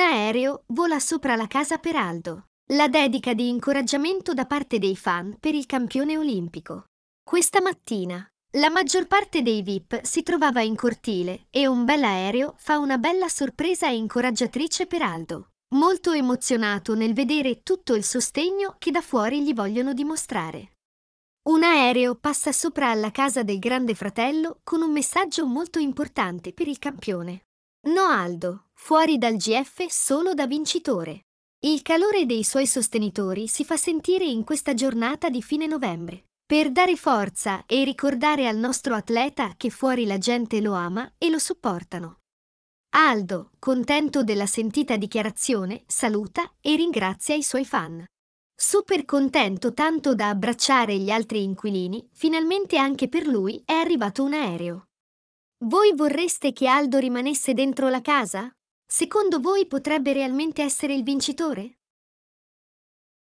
Un aereo vola sopra la casa per Aldo. La dedica di incoraggiamento da parte dei fan per il campione olimpico. Questa mattina, la maggior parte dei VIP si trovava in cortile e un bel aereo fa una bella sorpresa e incoraggiatrice per Aldo. Molto emozionato nel vedere tutto il sostegno che da fuori gli vogliono dimostrare. Un aereo passa sopra alla casa del grande fratello con un messaggio molto importante per il campione. Noaldo, fuori dal GF solo da vincitore. Il calore dei suoi sostenitori si fa sentire in questa giornata di fine novembre. Per dare forza e ricordare al nostro atleta che fuori la gente lo ama e lo supportano. Aldo, contento della sentita dichiarazione, saluta e ringrazia i suoi fan. Super contento tanto da abbracciare gli altri inquilini, finalmente anche per lui è arrivato un aereo. Voi vorreste che Aldo rimanesse dentro la casa? Secondo voi potrebbe realmente essere il vincitore?